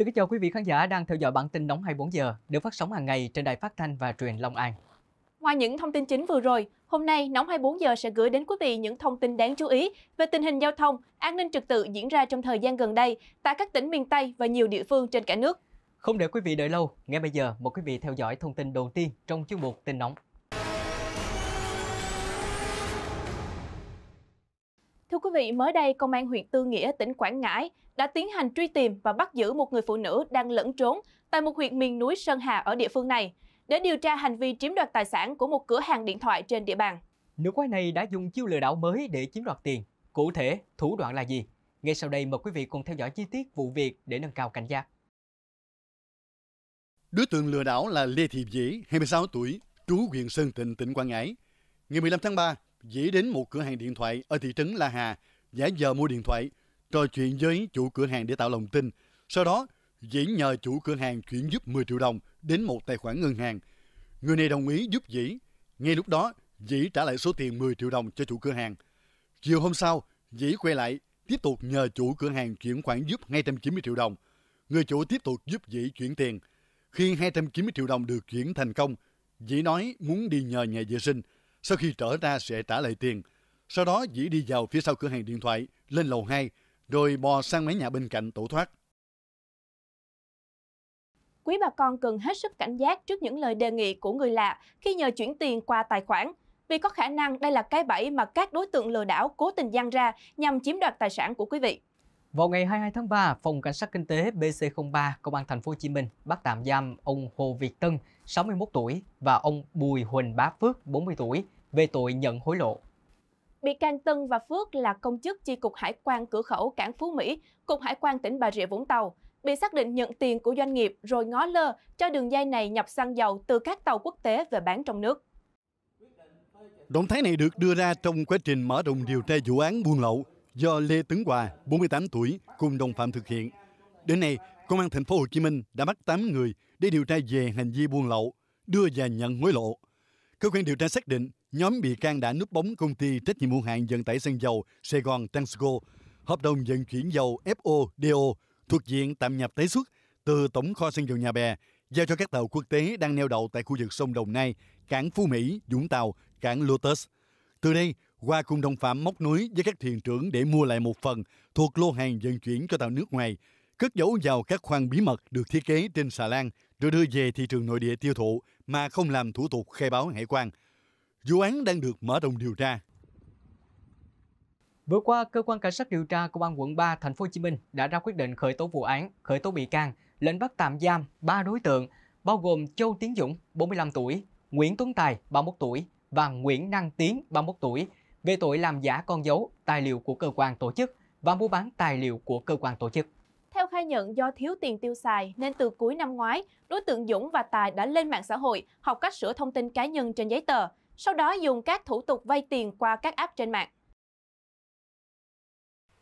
Xin kính chào quý vị khán giả đang theo dõi bản tin nóng 24 giờ được phát sóng hàng ngày trên đài phát thanh và truyền Long An. Ngoài những thông tin chính vừa rồi, hôm nay Nóng 24 giờ sẽ gửi đến quý vị những thông tin đáng chú ý về tình hình giao thông, an ninh trật tự diễn ra trong thời gian gần đây tại các tỉnh miền Tây và nhiều địa phương trên cả nước. Không để quý vị đợi lâu, ngay bây giờ một quý vị theo dõi thông tin đầu tiên trong chương mục tin nóng. Thưa quý vị, mới đây, Công an huyện Tư Nghĩa, tỉnh Quảng Ngãi đã tiến hành truy tìm và bắt giữ một người phụ nữ đang lẫn trốn tại một huyện miền núi Sơn Hà ở địa phương này để điều tra hành vi chiếm đoạt tài sản của một cửa hàng điện thoại trên địa bàn. Nữ quái này đã dùng chiêu lừa đảo mới để chiếm đoạt tiền. Cụ thể, thủ đoạn là gì? Ngay sau đây mời quý vị cùng theo dõi chi tiết vụ việc để nâng cao cảnh giác. Đối tượng lừa đảo là Lê Thị Dĩ, 26 tuổi, trú huyện Sơn Tịnh, tỉnh Quảng Ngãi. Ngày 15 tháng 3, dĩ đến một cửa hàng điện thoại ở thị trấn La Hà, giả giờ mua điện thoại, trò chuyện với chủ cửa hàng để tạo lòng tin. Sau đó, dĩ nhờ chủ cửa hàng chuyển giúp 10 triệu đồng đến một tài khoản ngân hàng. Người này đồng ý giúp dĩ. Ngay lúc đó, dĩ trả lại số tiền 10 triệu đồng cho chủ cửa hàng. Chiều hôm sau, dĩ quay lại, tiếp tục nhờ chủ cửa hàng chuyển khoản giúp 290 triệu đồng. Người chủ tiếp tục giúp dĩ chuyển tiền. Khi 290 triệu đồng được chuyển thành công, dĩ nói muốn đi nhờ nhà vệ sinh – sau khi trở ra sẽ trả lại tiền. Sau đó Dĩ đi vào phía sau cửa hàng điện thoại, lên lầu 2, rồi bò sang mái nhà bên cạnh tẩu thoát. Quý bà con cần hết sức cảnh giác trước những lời đề nghị của người lạ khi nhờ chuyển tiền qua tài khoản, vì có khả năng đây là cái bẫy mà các đối tượng lừa đảo cố tình dăng ra nhằm chiếm đoạt tài sản của quý vị. Vào ngày 22 tháng 3, Phòng Cảnh sát Kinh tế BC03 Công an Thành phố Hồ Chí Minh bắt tạm giam ông Hồ Việt Tân, 61 tuổi và ông Bùi Huỳnh Bá Phước, 40 tuổi về tội nhận hối lộ. Bị can Tân và Phước là công chức chi cục hải quan cửa khẩu cảng Phú Mỹ, cục hải quan tỉnh Bà Rịa Vũng Tàu, bị xác định nhận tiền của doanh nghiệp rồi ngó lơ cho đường dây này nhập xăng dầu từ các tàu quốc tế về bán trong nước. Động thái này được đưa ra trong quá trình mở rộng điều tra vụ án buôn lậu do Lê Tấn Hòa, 48 tuổi, cùng đồng phạm thực hiện. Đến nay, Công an thành phố Hồ Chí Minh đã bắt 8 người để điều tra về hành vi buôn lậu, đưa và nhận hối lộ. Cơ quan điều tra xác định nhóm bị can đã núp bóng công ty trách nhiệm hữu hạn vận tải xăng dầu Sài Gòn Transco, hợp đồng vận chuyển dầu FO DO thuộc diện tạm nhập tái xuất từ tổng kho xăng dầu nhà bè giao cho các tàu quốc tế đang neo đậu tại khu vực sông Đồng Nai, cảng Phú Mỹ, Vũng Tàu, cảng Lotus. Từ đây, qua cùng đồng phạm móc nối với các thiền trưởng để mua lại một phần thuộc lô hàng vận chuyển cho tàu nước ngoài, cất giấu vào các khoang bí mật được thiết kế trên xà lan rồi đưa về thị trường nội địa tiêu thụ mà không làm thủ tục khai báo hải quan. Vụ án đang được mở rộng điều tra. Vừa qua, cơ quan cảnh sát điều tra công an quận 3 thành phố Hồ Chí Minh đã ra quyết định khởi tố vụ án, khởi tố bị can, lệnh bắt tạm giam 3 đối tượng bao gồm Châu Tiến Dũng, 45 tuổi, Nguyễn Tuấn Tài, 31 tuổi và Nguyễn Năng Tiến, 31 tuổi về tội làm giả con dấu, tài liệu của cơ quan tổ chức và mua bán tài liệu của cơ quan tổ chức. Theo khai nhận do thiếu tiền tiêu xài nên từ cuối năm ngoái, đối tượng Dũng và Tài đã lên mạng xã hội học cách sửa thông tin cá nhân trên giấy tờ, sau đó dùng các thủ tục vay tiền qua các app trên mạng.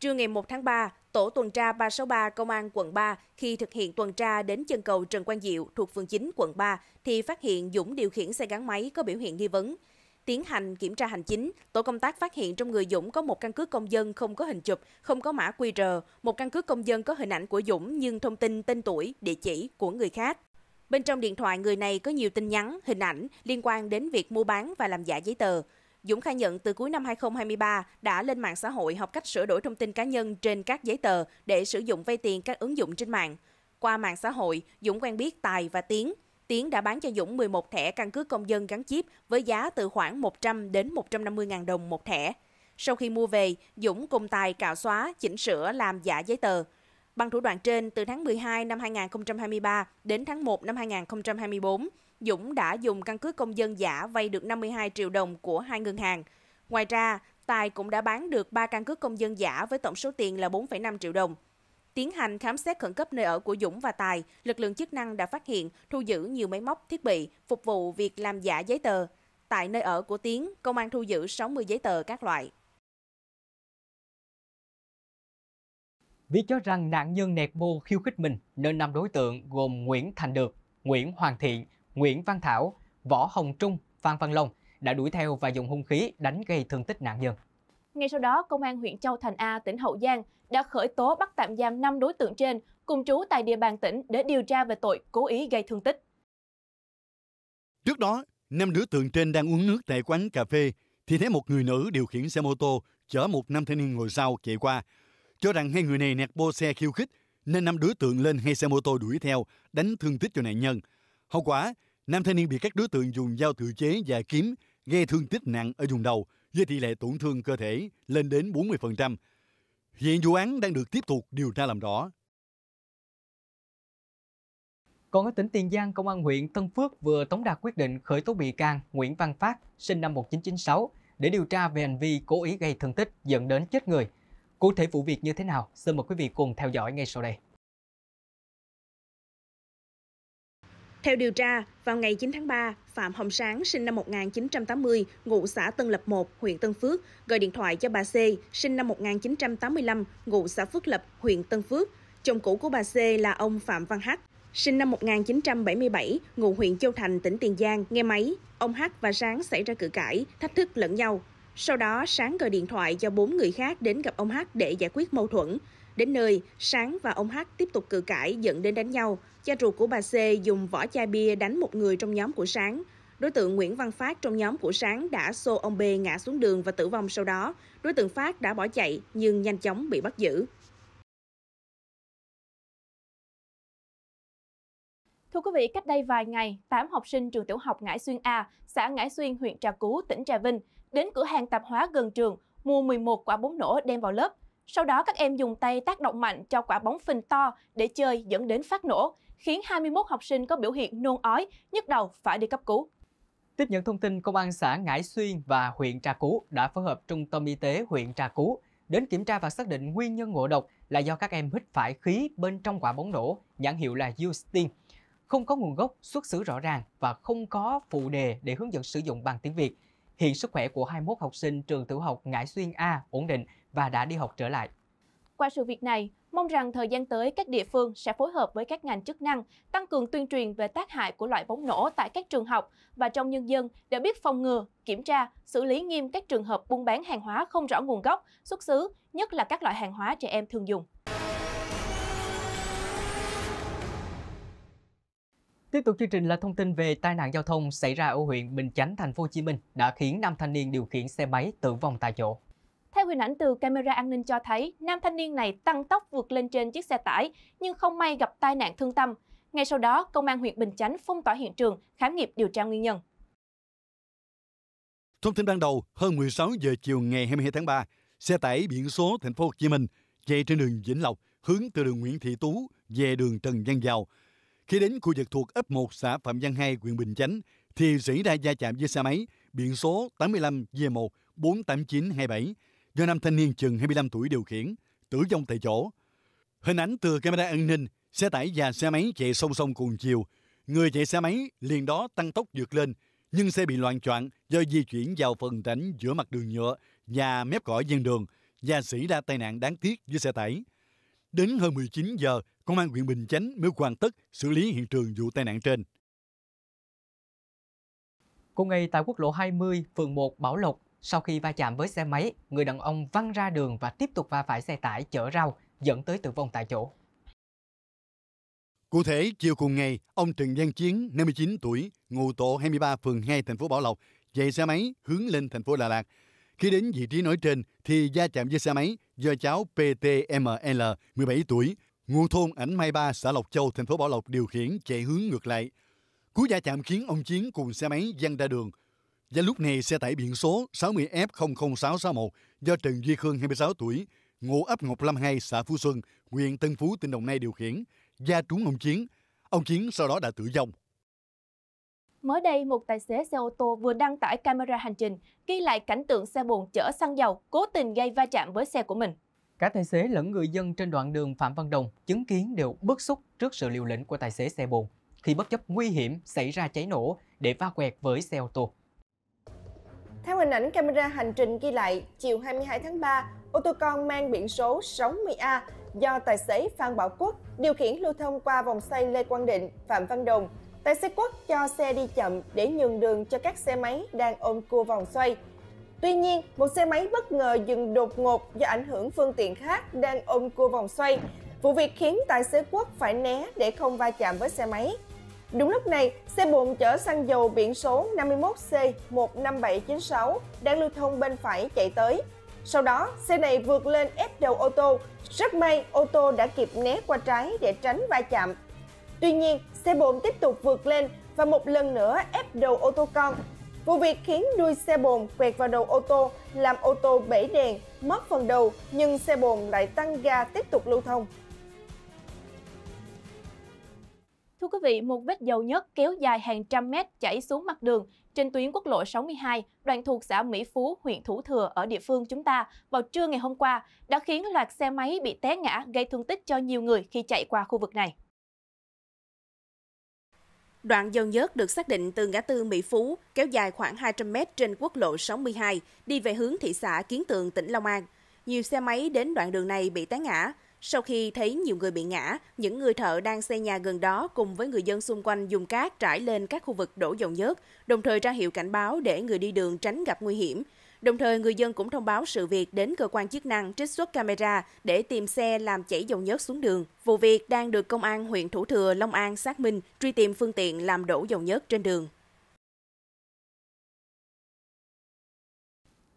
Trưa ngày 1 tháng 3, tổ tuần tra 363 Công an quận 3 khi thực hiện tuần tra đến chân cầu Trần Quang Diệu thuộc phường 9 quận 3 thì phát hiện Dũng điều khiển xe gắn máy có biểu hiện nghi vấn. Tiến hành kiểm tra hành chính, tổ công tác phát hiện trong người Dũng có một căn cước công dân không có hình chụp, không có mã QR, một căn cước công dân có hình ảnh của Dũng nhưng thông tin tên tuổi, địa chỉ của người khác. Bên trong điện thoại người này có nhiều tin nhắn, hình ảnh liên quan đến việc mua bán và làm giả giấy tờ. Dũng khai nhận từ cuối năm 2023 đã lên mạng xã hội học cách sửa đổi thông tin cá nhân trên các giấy tờ để sử dụng vay tiền các ứng dụng trên mạng. Qua mạng xã hội, Dũng quen biết Tài và Tiến, Tiến đã bán cho Dũng 11 thẻ căn cước công dân gắn chip với giá từ khoảng 100 đến 150 ngàn đồng một thẻ. Sau khi mua về, Dũng cùng Tài cạo xóa, chỉnh sửa làm giả giấy tờ. Bằng thủ đoạn trên, từ tháng 12 năm 2023 đến tháng 1 năm 2024, Dũng đã dùng căn cước công dân giả vay được 52 triệu đồng của hai ngân hàng. Ngoài ra, Tài cũng đã bán được 3 căn cước công dân giả với tổng số tiền là 4,5 triệu đồng. Tiến hành khám xét khẩn cấp nơi ở của Dũng và Tài, lực lượng chức năng đã phát hiện thu giữ nhiều máy móc, thiết bị phục vụ việc làm giả giấy tờ. Tại nơi ở của Tiến, công an thu giữ 60 giấy tờ các loại. Vì cho rằng nạn nhân nẹt bô khiêu khích mình nên năm đối tượng gồm Nguyễn Thành Được, Nguyễn Hoàng Thiện, Nguyễn Văn Thảo, Võ Hồng Trung, Phan Văn Long đã đuổi theo và dùng hung khí đánh gây thương tích nạn nhân. Ngay sau đó, Công an huyện Châu Thành A, tỉnh Hậu Giang đã khởi tố bắt tạm giam 5 đối tượng trên cùng trú tại địa bàn tỉnh để điều tra về tội cố ý gây thương tích. Trước đó, năm đối tượng trên đang uống nước tại quán cà phê thì thấy một người nữ điều khiển xe mô tô chở một nam thanh niên ngồi sau chạy qua. Cho rằng hai người này nẹt bô xe khiêu khích nên năm đối tượng lên hai xe mô tô đuổi theo, đánh thương tích cho nạn nhân. Hậu quả, nam thanh niên bị các đối tượng dùng dao tự chế và kiếm gây thương tích nặng ở vùng đầu – với tỷ lệ tổn thương cơ thể lên đến 40%. Hiện vụ án đang được tiếp tục điều tra làm rõ. Còn ở tỉnh Tiền Giang, Công an huyện Tân Phước vừa tống đạt quyết định khởi tố bị can Nguyễn Văn Phát, sinh năm 1996, để điều tra về hành vi cố ý gây thương tích dẫn đến chết người. Cụ thể vụ việc như thế nào, xin mời quý vị cùng theo dõi ngay sau đây. Theo điều tra, vào ngày 9 tháng 3, Phạm Hồng Sáng sinh năm 1980, ngụ xã Tân Lập 1, huyện Tân Phước, gọi điện thoại cho bà C, sinh năm 1985, ngụ xã Phước Lập, huyện Tân Phước. Chồng cũ của bà C là ông Phạm Văn Hắc, sinh năm 1977, ngụ huyện Châu Thành, tỉnh Tiền Giang, nghe máy. Ông Hắc và Sáng xảy ra cự cãi, thách thức lẫn nhau. Sau đó, Sáng gọi điện thoại cho bốn người khác đến gặp ông Hắc để giải quyết mâu thuẫn. Đến nơi, Sáng và ông Hắc tiếp tục cự cãi dẫn đến đánh nhau. Cha ruột của bà C dùng vỏ chai bia đánh một người trong nhóm của Sáng. Đối tượng Nguyễn Văn Phát trong nhóm của Sáng đã xô ông B ngã xuống đường và tử vong sau đó. Đối tượng Phát đã bỏ chạy nhưng nhanh chóng bị bắt giữ. Thưa quý vị, cách đây vài ngày, 8 học sinh trường tiểu học Ngãi Xuyên A, xã Ngãi Xuyên, huyện Trà Cú, tỉnh Trà Vinh, đến cửa hàng tạp hóa gần trường mua 11 quả bóng nổ đem vào lớp sau đó các em dùng tay tác động mạnh cho quả bóng phình to để chơi dẫn đến phát nổ, khiến 21 học sinh có biểu hiện nôn ói, nhức đầu phải đi cấp cứu. Tiếp nhận thông tin, Công an xã Ngãi Xuyên và huyện Trà Cú đã phối hợp Trung tâm Y tế huyện Trà Cú đến kiểm tra và xác định nguyên nhân ngộ độc là do các em hít phải khí bên trong quả bóng nổ nhãn hiệu là Justin. Không có nguồn gốc, xuất xứ rõ ràng và không có phụ đề để hướng dẫn sử dụng bằng tiếng Việt. Hiện sức khỏe của 21 học sinh trường tiểu học Ngãi Xuyên A ổn định và đã đi học trở lại. Qua sự việc này, mong rằng thời gian tới các địa phương sẽ phối hợp với các ngành chức năng tăng cường tuyên truyền về tác hại của loại bóng nổ tại các trường học và trong nhân dân để biết phòng ngừa, kiểm tra, xử lý nghiêm các trường hợp buôn bán hàng hóa không rõ nguồn gốc, xuất xứ, nhất là các loại hàng hóa trẻ em thường dùng. Tiếp tục chương trình là thông tin về tai nạn giao thông xảy ra ở huyện Bình Chánh, thành phố Hồ Chí Minh đã khiến nam thanh niên điều khiển xe máy tử vong tại chỗ. Theo hình ảnh từ camera an ninh cho thấy, nam thanh niên này tăng tốc vượt lên trên chiếc xe tải nhưng không may gặp tai nạn thương tâm. Ngay sau đó, công an huyện Bình Chánh phong tỏa hiện trường, khám nghiệm điều tra nguyên nhân. Thông tin ban đầu, hơn 16 giờ chiều ngày 22 tháng 3, xe tải biển số thành phố Hồ Chí Minh chạy trên đường Vĩnh Lộc hướng từ đường Nguyễn Thị Tú về đường Trần Văn Dào. Khi đến khu vực thuộc ấp 1 xã Phạm Văn Hai huyện Bình Chánh thì xảy ra va chạm với xe máy biển số 85 V1 48927 do nam thanh niên chừng 25 tuổi điều khiển, tử vong tại chỗ. Hình ảnh từ camera an ninh, xe tải và xe máy chạy song song cùng chiều. Người chạy xe máy liền đó tăng tốc vượt lên, nhưng xe bị loạn choạng do di chuyển vào phần rãnh giữa mặt đường nhựa và mép cỏ ven đường và xảy ra tai nạn đáng tiếc với xe tải. Đến hơn 19 giờ, Công an huyện Bình Chánh mới hoàn tất xử lý hiện trường vụ tai nạn trên. Cùng ngày tại quốc lộ 20, phường 1, Bảo Lộc, sau khi va chạm với xe máy, người đàn ông văng ra đường và tiếp tục va phải xe tải chở rau, dẫn tới tử vong tại chỗ. Cụ thể, chiều cùng ngày, ông Trần Giang Chiến, 59 tuổi, ngụ tổ 23 phường 2 thành phố Bảo Lộc, chạy xe máy hướng lên thành phố Đà Lạt. Khi đến vị trí nói trên thì va chạm với xe máy do cháu PTML, 17 tuổi, ngụ thôn Ảnh Mai Ba, xã Lộc Châu, thành phố Bảo Lộc điều khiển chạy hướng ngược lại. Cú va chạm khiến ông Chiến cùng xe máy văng ra đường, và lúc này xe tải biển số 60F00661 do Trần Duy Khương 26 tuổi, ngụ ấp Ngọc Lâm 2, xã Phú Xuân, huyện Tân Phú, tỉnh Đồng Nai điều khiển, gia trúng ông Chiến. Ông Chiến sau đó đã tử vong. Mới đây, một tài xế xe ô tô vừa đăng tải camera hành trình, ghi lại cảnh tượng xe bồn chở xăng dầu cố tình gây va chạm với xe của mình. Cả tài xế lẫn người dân trên đoạn đường Phạm Văn Đồng chứng kiến đều bức xúc trước sự liều lĩnh của tài xế xe bồn khi bất chấp nguy hiểm xảy ra cháy nổ để va quẹt với xe ô tô. Theo hình ảnh camera hành trình ghi lại, chiều 22 tháng 3, ô tô con mang biển số 60A do tài xế Phan Bảo Quốc điều khiển lưu thông qua vòng xoay Lê Quang Định, Phạm Văn Đồng. Tài xế Quốc cho xe đi chậm để nhường đường cho các xe máy đang ôm cua vòng xoay. Tuy nhiên, một xe máy bất ngờ dừng đột ngột do ảnh hưởng phương tiện khác đang ôm cua vòng xoay. Vụ việc khiến tài xế Quốc phải né để không va chạm với xe máy. Đúng lúc này, xe bồn chở xăng dầu biển số 51C15796 đang lưu thông bên phải chạy tới. Sau đó, xe này vượt lên ép đầu ô tô. Rất may, ô tô đã kịp né qua trái để tránh va chạm. Tuy nhiên, xe bồn tiếp tục vượt lên và một lần nữa ép đầu ô tô con. Vụ việc khiến đuôi xe bồn quẹt vào đầu ô tô, làm ô tô bể đèn, mất phần đầu, nhưng xe bồn lại tăng ga tiếp tục lưu thông. Thưa quý vị, một vết dầu nhất kéo dài hàng trăm mét chảy xuống mặt đường trên tuyến quốc lộ 62, đoạn thuộc xã Mỹ Phú, huyện Thủ Thừa ở địa phương chúng ta vào trưa ngày hôm qua đã khiến loạt xe máy bị té ngã gây thương tích cho nhiều người khi chạy qua khu vực này. Đoạn dầu nhớt được xác định từ ngã tư Mỹ Phú kéo dài khoảng 200 m trên quốc lộ 62 đi về hướng thị xã Kiến Tường, tỉnh Long An. Nhiều xe máy đến đoạn đường này bị té ngã, sau khi thấy nhiều người bị ngã, những người thợ đang xây nhà gần đó cùng với người dân xung quanh dùng cát trải lên các khu vực đổ dầu nhớt, đồng thời ra hiệu cảnh báo để người đi đường tránh gặp nguy hiểm. Đồng thời, người dân cũng thông báo sự việc đến cơ quan chức năng trích xuất camera để tìm xe làm chảy dầu nhớt xuống đường. Vụ việc đang được Công an huyện Thủ Thừa, Long An xác minh, truy tìm phương tiện làm đổ dầu nhớt trên đường.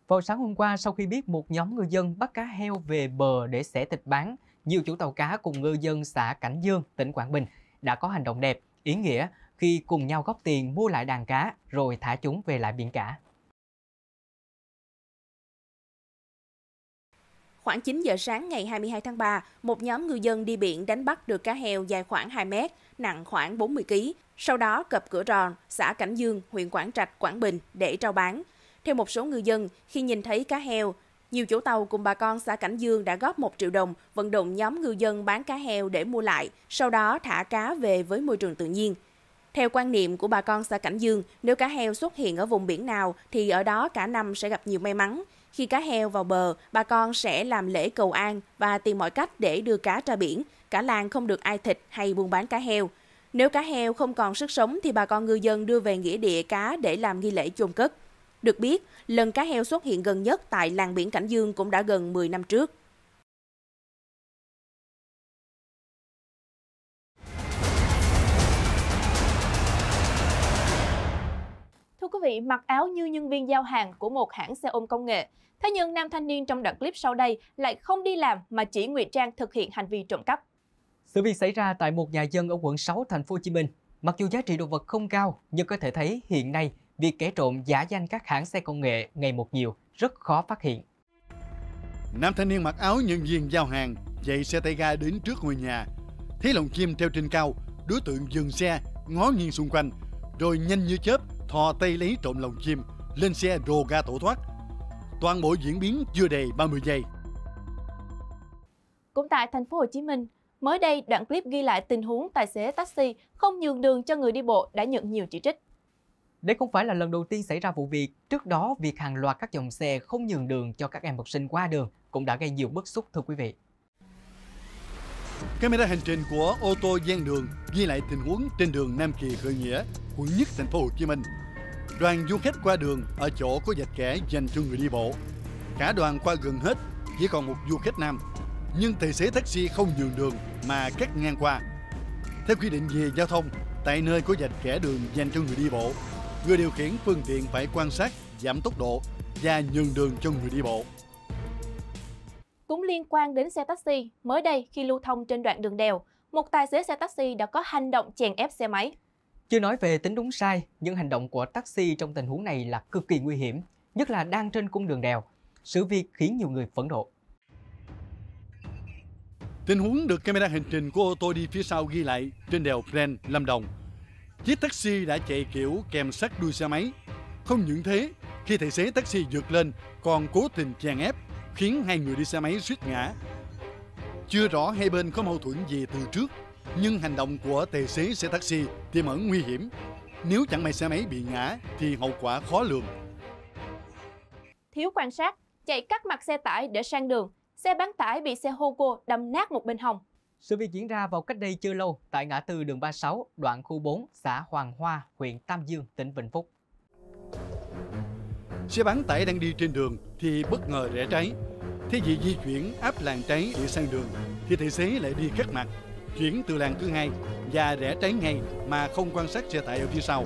Vào sáng hôm qua, sau khi biết một nhóm người dân bắt cá heo về bờ để xẻ thịt bán, nhiều chủ tàu cá cùng ngư dân xã Cảnh Dương, tỉnh Quảng Bình đã có hành động đẹp, ý nghĩa khi cùng nhau góp tiền mua lại đàn cá rồi thả chúng về lại biển cả. Khoảng 9 giờ sáng ngày 22 tháng 3, một nhóm ngư dân đi biển đánh bắt được cá heo dài khoảng 2 mét, nặng khoảng 40 kg. Sau đó cập cửa ròn, xã Cảnh Dương, huyện Quảng Trạch, Quảng Bình để trao bán. Theo một số ngư dân, khi nhìn thấy cá heo, nhiều chủ tàu cùng bà con xã Cảnh Dương đã góp 1 triệu đồng vận động nhóm ngư dân bán cá heo để mua lại, sau đó thả cá về với môi trường tự nhiên. Theo quan niệm của bà con xã Cảnh Dương, nếu cá heo xuất hiện ở vùng biển nào thì ở đó cả năm sẽ gặp nhiều may mắn. Khi cá heo vào bờ, bà con sẽ làm lễ cầu an và tìm mọi cách để đưa cá ra biển. Cả làng không được ai thịt hay buôn bán cá heo. Nếu cá heo không còn sức sống thì bà con ngư dân đưa về nghĩa địa cá để làm nghi lễ chôn cất. Được biết, lần cá heo xuất hiện gần nhất tại làng biển Cảnh Dương cũng đã gần 10 năm trước. Thưa quý vị, mặc áo như nhân viên giao hàng của một hãng xe ôm công nghệ. Thế nhưng nam thanh niên trong đoạn clip sau đây lại không đi làm mà chỉ ngụy trang thực hiện hành vi trộm cắp. Sự việc xảy ra tại một nhà dân ở quận 6 thành phố Hồ Chí Minh. Mặc dù giá trị đồ vật không cao, nhưng có thể thấy hiện nay việc kẻ trộm giả danh các hãng xe công nghệ ngày một nhiều rất khó phát hiện. Nam thanh niên mặc áo nhân viên giao hàng chạy xe tay ga đến trước ngôi nhà. Thấy lồng chim treo trên cao, đối tượng dừng xe, ngó nghiêng xung quanh, rồi nhanh như chớp thò tay lấy trộm lồng chim, lên xe rồ ga tẩu thoát. Toàn bộ diễn biến chưa đầy 30 giây. Cũng tại thành phố Hồ Chí Minh, mới đây đoạn clip ghi lại tình huống tài xế taxi không nhường đường cho người đi bộ đã nhận nhiều chỉ trích. Đây không phải là lần đầu tiên xảy ra vụ việc, trước đó việc hàng loạt các dòng xe không nhường đường cho các em học sinh qua đường cũng đã gây nhiều bức xúc thưa quý vị. Camera hành trình của ô tô gian đường ghi lại tình huống trên đường Nam Kỳ Khởi Nghĩa, quận nhất thành phố Hồ Chí Minh. Đoàn du khách qua đường ở chỗ có vạch kẻ dành cho người đi bộ. Cả đoàn qua gần hết, chỉ còn một du khách nam. Nhưng tài xế taxi không nhường đường mà cắt ngang qua. Theo quy định về giao thông, tại nơi có vạch kẻ đường dành cho người đi bộ người điều khiển phương tiện phải quan sát, giảm tốc độ và nhường đường cho người đi bộ. Cũng liên quan đến xe taxi, mới đây khi lưu thông trên đoạn đường đèo, một tài xế xe taxi đã có hành động chèn ép xe máy. Chưa nói về tính đúng sai, nhưng hành động của taxi trong tình huống này là cực kỳ nguy hiểm, nhất là đang trên cung đường đèo. Sự việc khiến nhiều người phẫn nộ. Tình huống được camera hành trình của ô tô đi phía sau ghi lại trên đèo Pren, Lâm Đồng – chiếc taxi đã chạy kiểu kèm sát đuôi xe máy. Không những thế, khi tài xế taxi vượt lên còn cố tình chèn ép khiến hai người đi xe máy suýt ngã. Chưa rõ hai bên có mâu thuẫn gì từ trước, nhưng hành động của tài xế xe taxi tiềm ẩn nguy hiểm. Nếu chẳng may xe máy bị ngã thì hậu quả khó lường. Thiếu quan sát, chạy cắt mặt xe tải để sang đường, xe bán tải bị xe hô Hogo đâm nát một bên hồng. Sự việc diễn ra vào cách đây chưa lâu tại ngã tư đường 36, đoạn khu 4, xã Hoàng Hoa, huyện Tam Dương, tỉnh Vĩnh Phúc. Xe bán tải đang đi trên đường thì bất ngờ rẽ trái. Thế vì di chuyển áp làn trái để sang đường thì tài xế lại đi khác mặt, chuyển từ làn thứ hai và rẽ trái ngay mà không quan sát xe tải ở phía sau.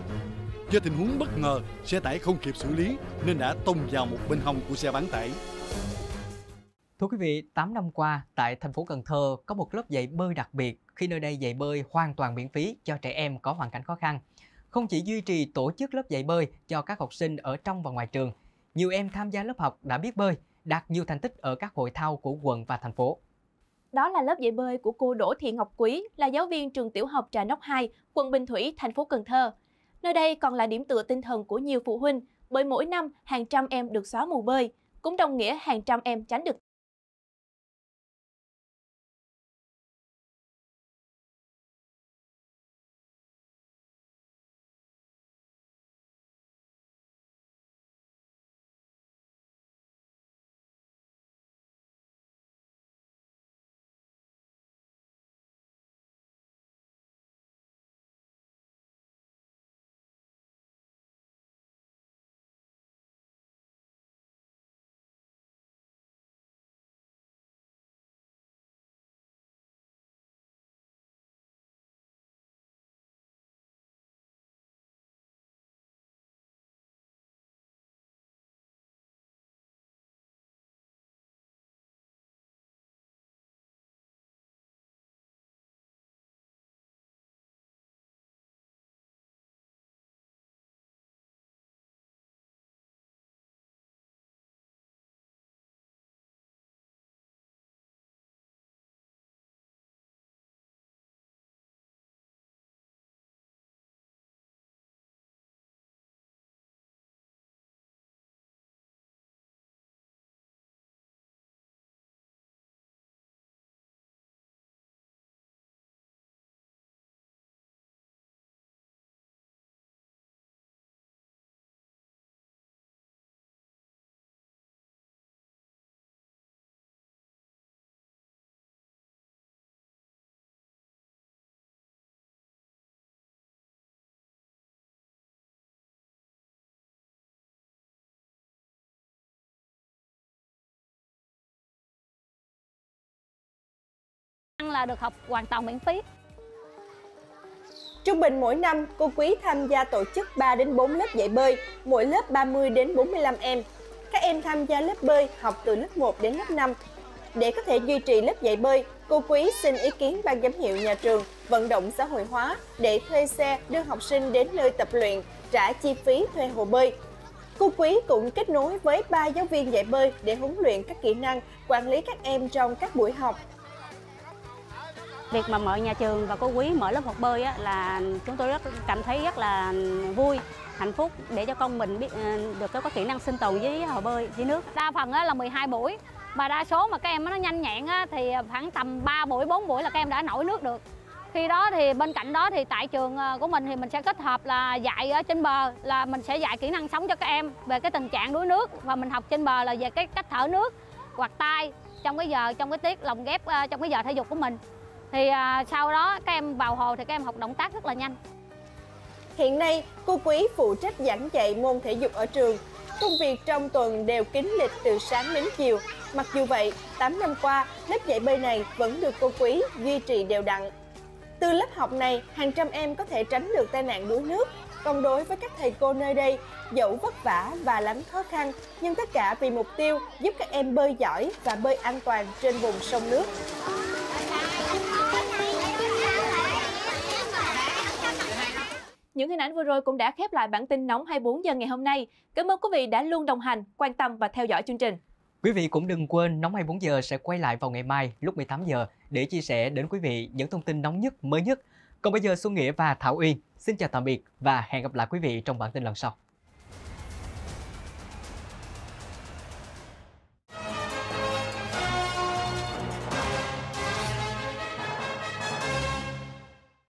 Do tình huống bất ngờ, xe tải không kịp xử lý nên đã tông vào một bên hông của xe bán tải. Thưa quý vị, 8 năm qua tại thành phố Cần Thơ có một lớp dạy bơi đặc biệt khi nơi đây dạy bơi hoàn toàn miễn phí cho trẻ em có hoàn cảnh khó khăn. Không chỉ duy trì tổ chức lớp dạy bơi cho các học sinh ở trong và ngoài trường, nhiều em tham gia lớp học đã biết bơi, đạt nhiều thành tích ở các hội thao của quận và thành phố. Đó là lớp dạy bơi của cô Đỗ Thị Ngọc Quý, là giáo viên trường tiểu học Trà Nóc 2, quận Bình Thủy, thành phố Cần Thơ. Nơi đây còn là điểm tựa tinh thần của nhiều phụ huynh, bởi mỗi năm hàng trăm em được xóa mù bơi, cũng đồng nghĩa hàng trăm em tránh được là được học hoàn toàn miễn phí. Trung bình mỗi năm, cô Quý tham gia tổ chức 3 đến 4 lớp dạy bơi, mỗi lớp 30 đến 45 em. Các em tham gia lớp bơi học từ lớp 1 đến lớp 5. Để có thể duy trì lớp dạy bơi, cô Quý xin ý kiến ban giám hiệu nhà trường vận động xã hội hóa để thuê xe đưa học sinh đến nơi tập luyện, trả chi phí thuê hồ bơi. Cô Quý cũng kết nối với ba giáo viên dạy bơi để huấn luyện các kỹ năng quản lý các em trong các buổi học Việc mà mọi nhà trường và cô Quý mở lớp học bơi á, là chúng tôi rất cảm thấy rất là vui, hạnh phúc để cho con mình biết ờ, được có kỹ năng sinh tồn với hồ bơi, dưới nước. Đa phần á, là 12 buổi mà đa số mà các em nó nhanh nhẹn thì khoảng tầm 3 buổi, 4 buổi là các em đã nổi nước được khi đó thì bên cạnh đó thì tại trường ờ, của mình thì mình sẽ kết hợp là dạy ở trên bờ là mình sẽ dạy kỹ năng sống cho các em về cái tình trạng đuối nước và mình học trên bờ là về cái cách thở nước quạt tay trong cái giờ trong cái tiết lồng ghép ờ, trong cái giờ thể dục của mình thì à, sau đó các em vào hồ thì các em học động tác rất là nhanh hiện nay cô quý phụ trách giảng dạy môn thể dục ở trường công việc trong tuần đều kín lịch từ sáng đến chiều mặc dù vậy 8 năm qua lớp dạy bơi này vẫn được cô quý duy trì đều đặn từ lớp học này hàng trăm em có thể tránh được tai nạn đuối nước còn đối với các thầy cô nơi đây, dẫu vất vả và lắm khó khăn, nhưng tất cả vì mục tiêu giúp các em bơi giỏi và bơi an toàn trên vùng sông nước. Những hình ảnh vừa rồi cũng đã khép lại bản tin nóng 24 giờ ngày hôm nay. Cảm ơn quý vị đã luôn đồng hành, quan tâm và theo dõi chương trình. Quý vị cũng đừng quên Nóng 24 giờ sẽ quay lại vào ngày mai lúc 18 giờ để chia sẻ đến quý vị những thông tin nóng nhất, mới nhất. Còn bây giờ Xuân Nghĩa và Thảo Uyên xin chào tạm biệt và hẹn gặp lại quý vị trong bản tin lần sau.